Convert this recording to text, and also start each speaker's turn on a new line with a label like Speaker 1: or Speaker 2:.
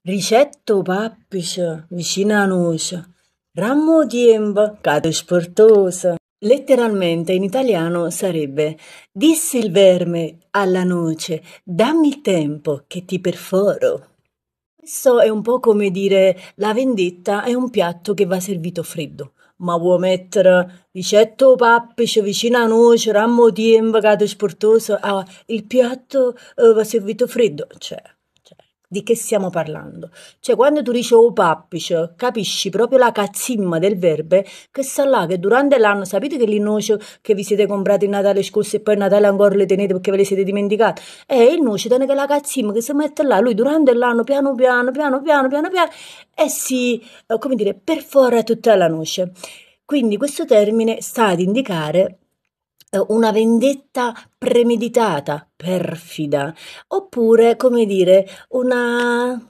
Speaker 1: Ricetto pappiscia, vicina a nuscia. Rammo diemba, cade sportosa. Letteralmente in italiano sarebbe Disse il verme alla noce, dammi il tempo che ti perforo. Questo è un po' come dire la vendetta è un piatto che va servito freddo, ma vuoi mettere ricetto pappice vicino a noce, rammo diemba, cade sportosa, ah, il piatto eh, va servito freddo, cioè di che stiamo parlando. Cioè, quando tu dici o oh, pappice, capisci proprio la cazzimma del verbo che sta là, che durante l'anno sapete che le noce che vi siete comprati il Natale scorso e poi il Natale ancora le tenete perché ve le siete dimenticate, è il noce tenete la cazzimma che si mette là, lui durante l'anno piano piano, piano piano, piano piano, e si, eh, come dire, perfora tutta la noce. Quindi questo termine sta ad indicare eh, una vendetta premeditata, perfida, oppure, come dire, una